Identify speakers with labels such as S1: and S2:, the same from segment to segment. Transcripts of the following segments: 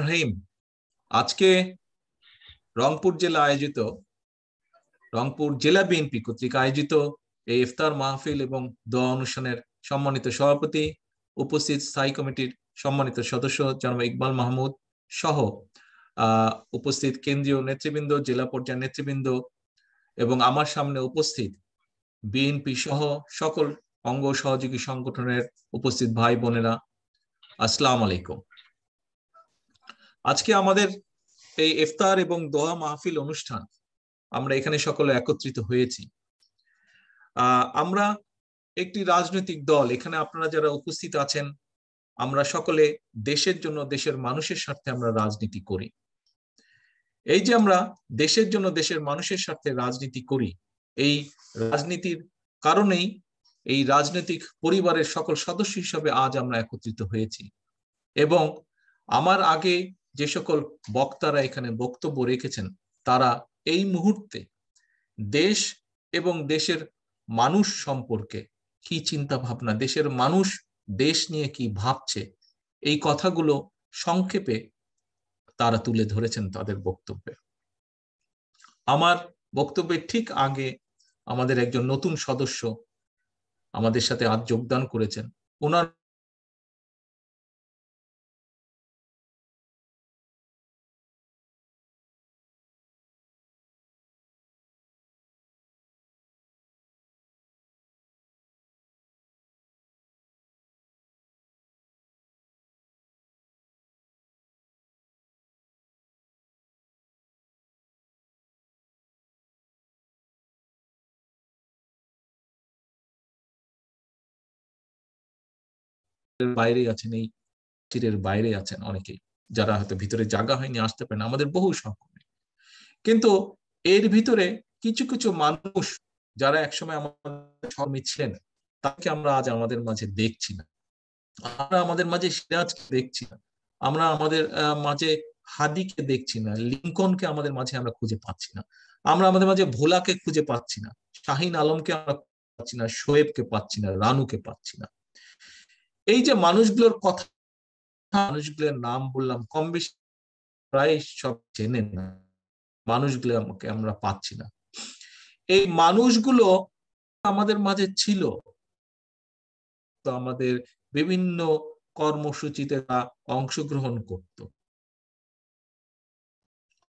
S1: রহিম আজকে রংপুর জেলা আয়োজিত রংপুর জেলা বিএনপি কর্তৃক আয়োজিত এই ইফতার মাহফিল এবং দোয়া অনুষ্ঠানের সম্মানিত সভাপতি উপস্থিত স্থায়ী কমিটির সম্মানিত সদস্য জনাব ইকবাল মাহমুদ সহ উপস্থিত কেন্দ্রীয় নেতৃবৃন্দ জেলা পর্যায়ের নেতৃবৃন্দ এবং আমার সামনে উপস্থিত বিএনপি সহ সকল অঙ্গ সহযোগী সংগঠনের উপস্থিত ভাই বোনেরা আসসালাম আলাইকুম আজকে আমাদের এই ইফতার এবং দোয়া মাহফিল অনুষ্ঠান আমরা এখানে সকলে একত্রিত হয়েছি আমরা একটি রাজনৈতিক দল এখানে আপনারা যারা উপস্থিত আছেন আমরা সকলে দেশের জন্য দেশের মানুষের স্বার্থে আমরা রাজনীতি করি এই যে আমরা দেশের জন্য দেশের মানুষের স্বার্থে রাজনীতি করি এই রাজনীতির কারণেই এই রাজনৈতিক পরিবারের সকল সদস্য হিসাবে আজ আমরা একত্রিত হয়েছি এবং আমার আগে যে সকল বক্তারা এখানে বক্তব্য রেখেছেন তারা এই মুহূর্তে দেশ এবং দেশের মানুষ সম্পর্কে কি চিন্তা ভাবনা দেশের মানুষ দেশ নিয়ে কি ভাবছে এই কথাগুলো সংক্ষেপে তারা তুলে ধরেছেন তাদের বক্তব্যে আমার বক্তব্যের ঠিক আগে আমাদের একজন নতুন সদস্য আমাদের সাথে আজ যোগদান করেছেন ওনার বাইরে আছেন এই চিরের বাইরে আছেন অনেকেই যারা হয়তো ভিতরে জাগা হয়নি আসতে পারেন আমাদের বহু সহকর্মী কিন্তু এর ভিতরে কিছু কিছু মানুষ যারা একসময় আমাদের সহকর্মী ছিলেন তাকে আমরা আজ আমাদের মাঝে দেখছি না আমরা আমাদের মাঝে সিরাজকে দেখছি না আমরা আমাদের মাঝে হাদিকে দেখছি না লিঙ্কনকে আমাদের মাঝে আমরা খুঁজে পাচ্ছি না আমরা আমাদের মাঝে ভোলাকে খুঁজে পাচ্ছি না শাহিন আলমকে আমরা পাচ্ছি না শোয়েবকে পাচ্ছি না রানুকে পাচ্ছি না এই যে মানুষগুলোর কথা মানুষগুলোর নাম বললাম কম বেশি প্রায় সব চেনে না মানুষগুলো আমাকে আমরা পাচ্ছি না এই মানুষগুলো আমাদের মাঝে ছিল তো আমাদের বিভিন্ন কর্মসূচিতে তা অংশগ্রহণ করত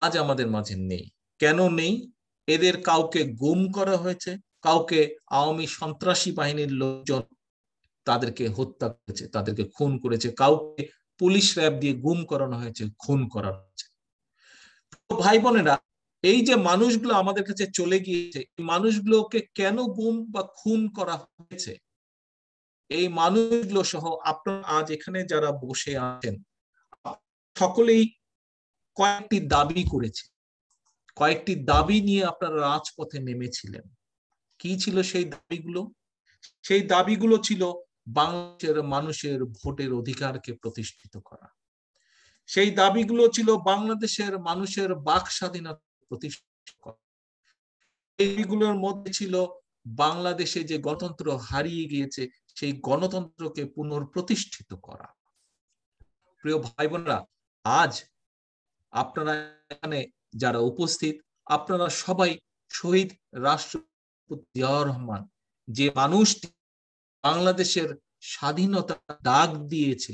S1: আজ আমাদের মাঝে নেই কেন নেই এদের কাউকে গুম করা হয়েছে কাউকে আওয়ামী সন্ত্রাসী বাহিনীর লোকজন তাদেরকে হত্যা করেছে তাদেরকে খুন করেছে কাউকে পুলিশ র্যাব দিয়ে গুম করানো হয়েছে খুন করানো হয়েছে ভাই বোনেরা এই যে মানুষগুলো আমাদের কাছে চলে গিয়েছে এই মানুষগুলোকে কেন গুম বা খুন করা হয়েছে এই মানুষগুলো সহ আপনার আজ এখানে যারা বসে আছেন সকলেই কয়েকটি দাবি করেছে কয়েকটি দাবি নিয়ে আপনারা রাজপথে নেমেছিলেন কি ছিল সেই দাবিগুলো সেই দাবিগুলো ছিল বাংলাদেশের মানুষের ভোটের অধিকারকে প্রতিষ্ঠিত করা সেই দাবিগুলো ছিল বাংলাদেশের মানুষের বাক স্বাধীনতা প্রতিষ্ঠিত করা এইগুলোর মধ্যে ছিল বাংলাদেশে যে গণতন্ত্র হারিয়ে গিয়েছে সেই গণতন্ত্রকে পুনর্প্রতিষ্ঠিত করা প্রিয় ভাই বোনরা আজ আপনারা এখানে যারা উপস্থিত আপনারা সবাই শহীদ রাষ্ট্রপতি জিয়াউর রহমান যে মানুষটি বাংলাদেশের স্বাধীনতা ডাক দিয়েছে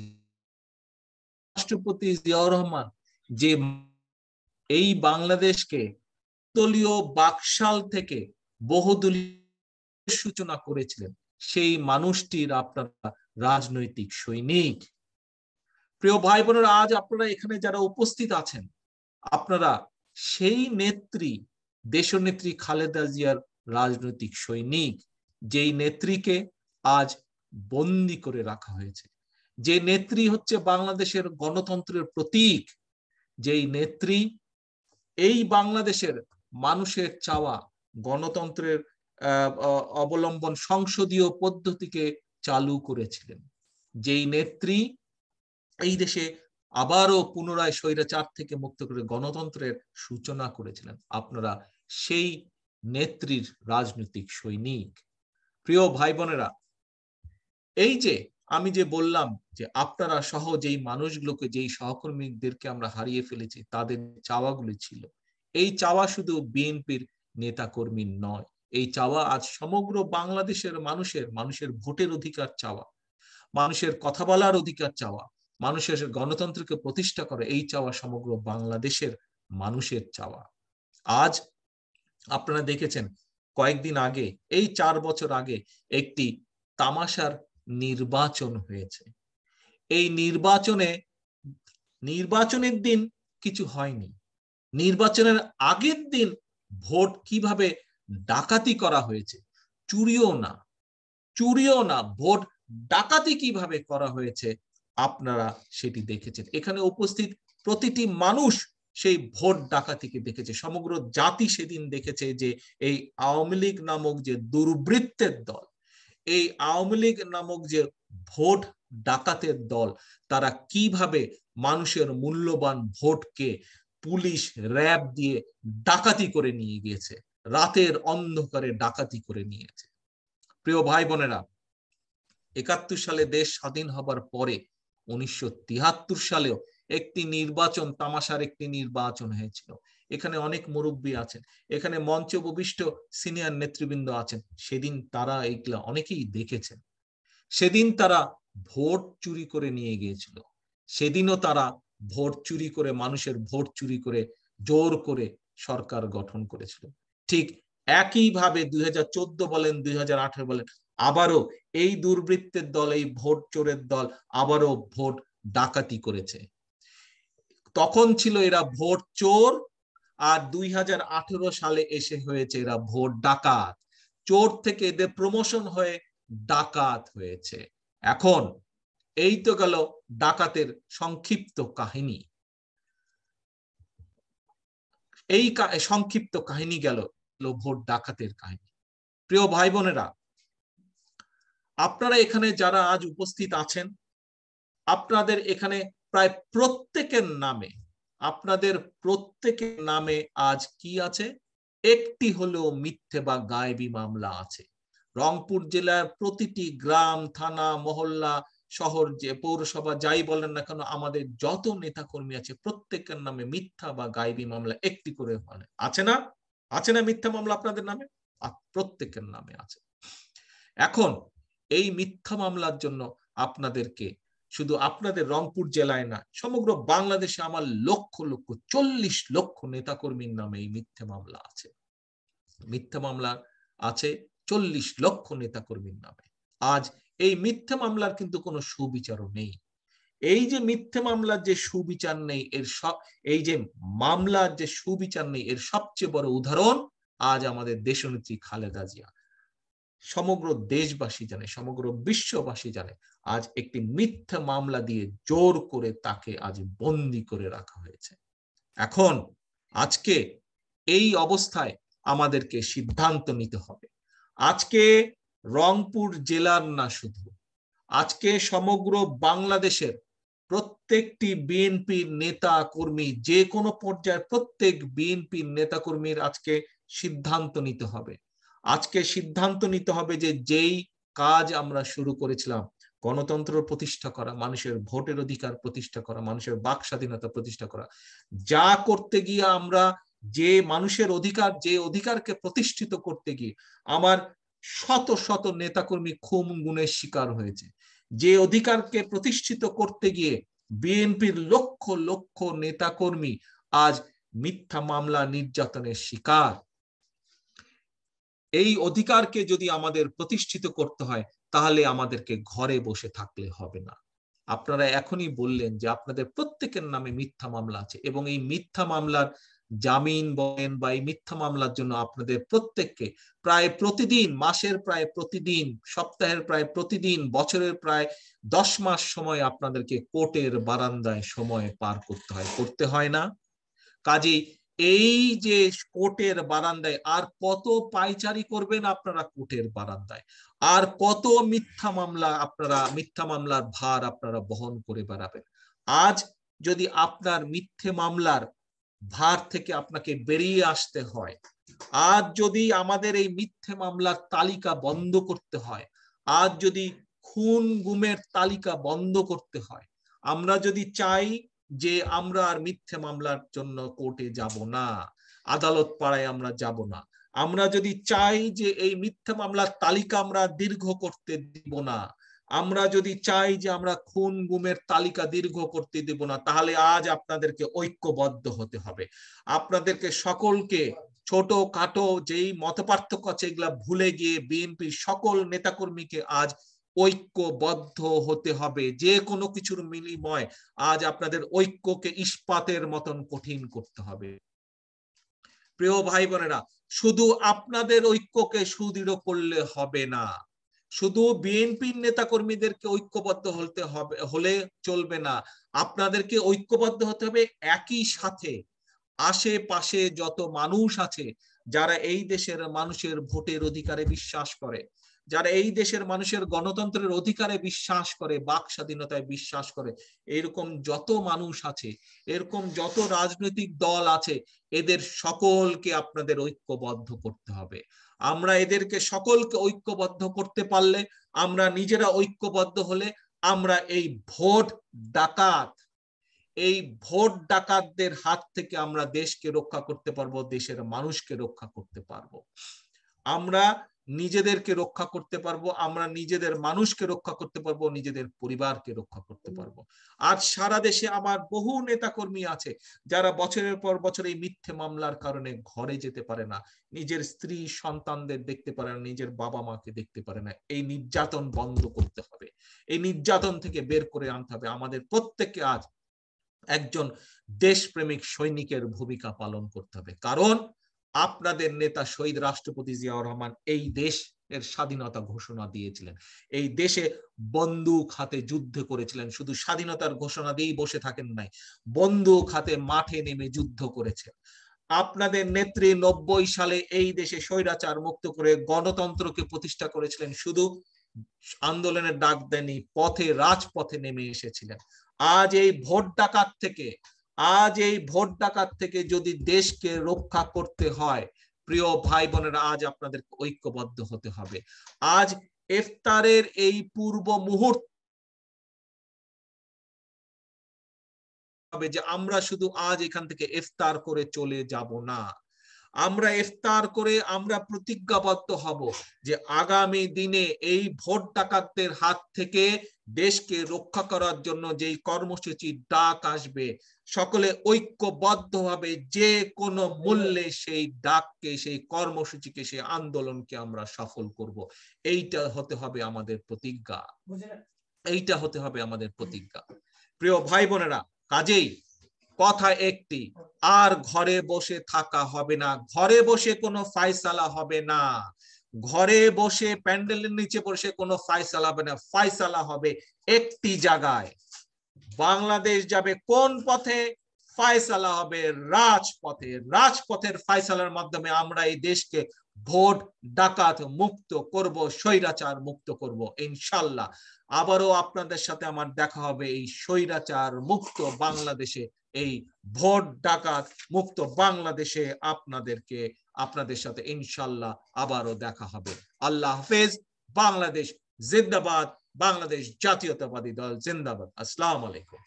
S1: রাষ্ট্রপতি জিয়াউর রহমান যে এই বাংলাদেশকে দলীয় বাকশাল থেকে বহুদলীয় সূচনা করেছিলেন সেই মানুষটির আপনারা রাজনৈতিক সৈনিক প্রিয় ভাই বোনেরা আজ আপনারা এখানে যারা উপস্থিত আছেন আপনারা সেই নেত্রী দেশনেত্রী খালেদা জিয়ার রাজনৈতিক সৈনিক যেই নেত্রীকে আজ বন্দি করে রাখা হয়েছে যে নেত্রী হচ্ছে বাংলাদেশের গণতন্ত্রের প্রতীক যেই নেত্রী এই বাংলাদেশের মানুষের চাওয়া গণতন্ত্রের অবলম্বন সংসদীয় পদ্ধতিকে চালু করেছিলেন যেই নেত্রী এই দেশে আবারও পুনরায় স্বৈরাচার থেকে মুক্ত করে গণতন্ত্রের সূচনা করেছিলেন আপনারা সেই নেত্রীর রাজনৈতিক সৈনিক প্রিয় ভাই বোনেরা এই যে আমি যে বললাম যে আপনারা সহ যেই মানুষগুলোকে যেই সহকর্মীদেরকে আমরা হারিয়ে ফেলেছি তাদের চাওয়াগুলি ছিল এই চাওয়া শুধু বিএনপির নেতাকর্মী নয় এই চাওয়া আজ সমগ্র বাংলাদেশের মানুষের মানুষের ভোটের অধিকার চাওয়া মানুষের কথা বলার অধিকার চাওয়া মানুষের গণতন্ত্রকে প্রতিষ্ঠা করে এই চাওয়া সমগ্র বাংলাদেশের মানুষের চাওয়া আজ আপনারা দেখেছেন কয়েকদিন আগে এই চার বছর আগে একটি তামাশার নির্বাচন হয়েছে এই নির্বাচনে নির্বাচনের দিন কিছু হয়নি নির্বাচনের আগের দিন ভোট কিভাবে ডাকাতি করা হয়েছে চুরিও না চুরিও না ভোট ডাকাতি কিভাবে করা হয়েছে আপনারা সেটি দেখেছেন এখানে উপস্থিত প্রতিটি মানুষ সেই ভোট ডাকাতিকে দেখেছে সমগ্র জাতি সেদিন দেখেছে যে এই আওয়ামী লীগ নামক যে দুর্বৃত্তের দল এই আওয়ামী লীগ নামক যে ভোট ডাকাতের দল তারা কিভাবে মানুষের মূল্যবান ভোটকে পুলিশ র্যাব দিয়ে ডাকাতি করে নিয়ে গিয়েছে রাতের অন্ধকারে ডাকাতি করে নিয়েছে প্রিয় ভাই বোনেরা একাত্তর সালে দেশ স্বাধীন হবার পরে উনিশশো সালেও একটি নির্বাচন তামাশার একটি নির্বাচন হয়েছিল এখানে অনেক মুরব্বী আছেন এখানে মঞ্চে উপবিষ্ট সিনিয়র নেতৃবৃন্দ আছেন সেদিন তারা এইগুলা অনেকেই দেখেছেন সেদিন তারা ভোট চুরি করে নিয়ে গিয়েছিল সেদিনও তারা ভোট চুরি করে মানুষের ভোট চুরি করে জোর করে সরকার গঠন করেছিল ঠিক একইভাবে দুই বলেন দুই হাজার আঠারো বলেন আবারও এই দুর্বৃত্তের দল এই ভোট চোরের দল আবারও ভোট ডাকাতি করেছে তখন ছিল এরা ভোট চোর আর দুই সালে এসে হয়েছে এরা ভোট ডাকাত চোর থেকে এদের প্রমোশন হয়ে ডাকাত হয়েছে এখন এই তো গেল ডাকাতের সংক্ষিপ্ত কাহিনী এই সংক্ষিপ্ত কাহিনী গেল ভোট ডাকাতের কাহিনী প্রিয় ভাই বোনেরা আপনারা এখানে যারা আজ উপস্থিত আছেন আপনাদের এখানে প্রায় প্রত্যেকের নামে আপনাদের প্রত্যেকের নামে আজ কি আছে একটি হলেও মিথ্যে বা গায়েবী মামলা আছে রংপুর জেলার প্রতিটি গ্রাম থানা মহল্লা শহর যে পৌরসভা যাই বলেন না কেন আমাদের যত নেতা কর্মী আছে প্রত্যেকের নামে মিথ্যা বা গায়েবী মামলা একটি করে মানে আছে না আছে না মিথ্যা মামলা আপনাদের নামে প্রত্যেকের নামে আছে এখন এই মিথ্যা মামলার জন্য আপনাদেরকে শুধু আপনাদের রংপুর জেলায় না সমগ্র বাংলাদেশে আমার লক্ষ লক্ষ চল্লিশ লক্ষ নেতাকর্মীর নামে এই মিথ্যা মামলা আছে মিথ্যা মামলা আছে চল্লিশ লক্ষ নেতাকর্মীর নামে আজ এই মিথ্যা মামলার কিন্তু কোনো সুবিচারও নেই এই যে মিথ্যে মামলার যে সুবিচার নেই এর সব এই যে মামলার যে সুবিচার নেই এর সবচেয়ে বড় উদাহরণ আজ আমাদের দেশনেত্রী খালেদা জিয়া সমগ্র দেশবাসী জানে সমগ্র বিশ্ববাসী জানে আজ একটি মিথ্যা মামলা দিয়ে জোর করে তাকে আজ বন্দি করে রাখা হয়েছে এখন আজকে এই অবস্থায় আমাদেরকে সিদ্ধান্ত নিতে হবে আজকে রংপুর জেলার না শুধু আজকে সমগ্র বাংলাদেশের প্রত্যেকটি বিএনপি নেতা কর্মী যে কোনো পর্যায়ের প্রত্যেক বিএনপি নেতা কর্মীর আজকে সিদ্ধান্ত নিতে হবে আজকে সিদ্ধান্ত নিতে হবে যে যেই কাজ আমরা শুরু করেছিলাম গণতন্ত্র প্রতিষ্ঠা করা মানুষের ভোটের অধিকার প্রতিষ্ঠা করা মানুষের বাক স্বাধীনতা প্রতিষ্ঠা করা যা করতে গিয়ে আমরা যে মানুষের অধিকার যে অধিকারকে প্রতিষ্ঠিত করতে গিয়ে আমার শত শত নেতাকর্মী খুম গুণের শিকার হয়েছে যে অধিকারকে প্রতিষ্ঠিত করতে গিয়ে বিএনপির লক্ষ লক্ষ নেতাকর্মী আজ মিথ্যা মামলা নির্যাতনের শিকার এই অধিকারকে যদি আমাদের প্রতিষ্ঠিত করতে হয় তাহলে আমাদেরকে ঘরে বসে থাকলে হবে না আপনারা এখনই বললেন যে আপনাদের প্রত্যেকের নামে মিথ্যা মামলা আছে এবং এই মিথ্যা মামলার জামিন বলেন বা এই মিথ্যা মামলার জন্য আপনাদের প্রত্যেককে প্রায় প্রতিদিন মাসের প্রায় প্রতিদিন সপ্তাহের প্রায় প্রতিদিন বছরের প্রায় দশ মাস সময় আপনাদেরকে কোর্টের বারান্দায় সময় পার করতে হয় করতে হয় না কাজেই এই যে কোটের বারান্দায় আর কত পাইচারি করবেন আপনারা কোটের বারান্দায় আর কত মিথ্যা মামলা আপনারা মিথ্যা মামলার ভার আপনারা বহন করে বেড়াবেন আজ যদি আপনার মিথ্যে মামলার ভার থেকে আপনাকে বেরিয়ে আসতে হয় আজ যদি আমাদের এই মিথ্যে মামলার তালিকা বন্ধ করতে হয় আজ যদি খুন গুমের তালিকা বন্ধ করতে হয় আমরা যদি চাই যে আমরা আর মিথ্যে মামলার জন্য কোর্টে যাব না আদালত পাড়ায় আমরা যাব না আমরা যদি চাই যে এই মিথ্যে মামলার তালিকা আমরা দীর্ঘ করতে দিব না আমরা যদি চাই যে আমরা খুন গুমের তালিকা দীর্ঘ করতে দিব না তাহলে আজ আপনাদেরকে ঐক্যবদ্ধ হতে হবে আপনাদেরকে সকলকে ছোট কাটো যেই মত পার্থক্য আছে এগুলা ভুলে গিয়ে বিএনপির সকল নেতাকর্মীকে আজ ঐক্যবদ্ধ হতে হবে যে কোনো কিছুর মিলিময় আজ আপনাদের ঐক্যকে ইস্পাতের মতন কঠিন করতে হবে প্রিয় ভাই বোনেরা শুধু আপনাদের ঐক্যকে সুদৃঢ় করলে হবে না শুধু বিএনপির নেতা কর্মীদেরকে ঐক্যবদ্ধ হতে হবে হলে চলবে না আপনাদেরকে ঐক্যবদ্ধ হতে হবে একই সাথে আশেপাশে যত মানুষ আছে যারা এই দেশের মানুষের ভোটের অধিকারে বিশ্বাস করে যারা এই দেশের মানুষের গণতন্ত্রের অধিকারে বিশ্বাস করে বাক স্বাধীনতায় বিশ্বাস করে এরকম যত মানুষ আছে এরকম যত রাজনৈতিক দল আছে এদের সকলকে আপনাদের ঐক্যবদ্ধ করতে হবে আমরা এদেরকে সকলকে ঐক্যবদ্ধ করতে পারলে আমরা নিজেরা ঐক্যবদ্ধ হলে আমরা এই ভোট ডাকাত এই ভোট ডাকাতদের হাত থেকে আমরা দেশকে রক্ষা করতে পারবো দেশের মানুষকে রক্ষা করতে পারবো আমরা নিজেদেরকে রক্ষা করতে পারবো আমরা নিজেদের মানুষকে রক্ষা করতে পারবো নিজেদের পরিবারকে রক্ষা করতে পারবো আর সারা দেশে আমার বহু নেতাকর্মী আছে যারা বছরের পর বছর এই মিথ্যে মামলার কারণে ঘরে যেতে পারে না নিজের স্ত্রী সন্তানদের দেখতে পারে না নিজের বাবা মাকে দেখতে পারে না এই নির্যাতন বন্ধ করতে হবে এই নির্যাতন থেকে বের করে আনতে হবে আমাদের প্রত্যেককে আজ একজন দেশপ্রেমিক সৈনিকের ভূমিকা পালন করতে হবে কারণ আপনাদের নেতা শহীদ রাষ্ট্রপতি জিয়াউর রহমান এই দেশ এর স্বাধীনতা ঘোষণা দিয়েছিলেন এই দেশে বন্দুক হাতে যুদ্ধ করেছিলেন শুধু স্বাধীনতার ঘোষণা দিয়েই বসে থাকেন নাই বন্দুক হাতে মাঠে নেমে যুদ্ধ করেছেন আপনাদের নেত্রী নব্বই সালে এই দেশে স্বৈরাচার মুক্ত করে গণতন্ত্রকে প্রতিষ্ঠা করেছিলেন শুধু আন্দোলনের ডাক দেনি পথে রাজপথে নেমে এসেছিলেন আজ এই ভোট ডাকাত থেকে আজ এই ভোট ডাকাত থেকে যদি দেশকে রক্ষা করতে হয় প্রিয় ভাই বোনেরা আজ আপনাদের ঐক্যবদ্ধ হতে হবে আজ ইফতারের এই পূর্ব মুহূর্ত হবে যে আমরা শুধু আজ এখান থেকে ইফতার করে চলে যাব না আমরা ইফতার করে আমরা প্রতিজ্ঞাবদ্ধ হব যে আগামী দিনে এই ভোট ডাকাতদের হাত থেকে দেশকে রক্ষা করার জন্য যেই কর্মসূচির ডাক আসবে সকলে ঐক্যবদ্ধভাবে যে কোনো মূল্যে সেই ডাককে সেই কর্মসূচিকে সেই আন্দোলনকে আমরা সফল করব এইটা হতে হবে আমাদের প্রতিজ্ঞা এইটা হতে হবে আমাদের প্রতিজ্ঞা প্রিয় ভাই বোনেরা কাজেই কথা একটি আর ঘরে বসে থাকা হবে না ঘরে বসে কোনো ফাইসালা হবে না ঘরে বসে প্যান্ডেলের নিচে বসে কোনো ফাইসালা হবে না ফাইসালা হবে একটি জায়গায় বাংলাদেশ যাবে কোন পথে ফায়সালা হবে রাজপথে রাজপথের ফায়সালার মাধ্যমে আমরা এই দেশকে ভোট ডাকাত মুক্ত করব স্বৈরাচার মুক্ত করব ইনশাল্লাহ আবারও আপনাদের সাথে আমার দেখা হবে এই স্বৈরাচার মুক্ত বাংলাদেশে এই ভোট ডাকাত মুক্ত বাংলাদেশে আপনাদেরকে আপনাদের সাথে ইনশাল্লাহ আবারও দেখা হবে আল্লাহ হাফেজ বাংলাদেশ জিন্দাবাদ বাংলাদেশ জাতীয়তাবাদী দল জিন্দাবাদ আসসালাম আলাইকুম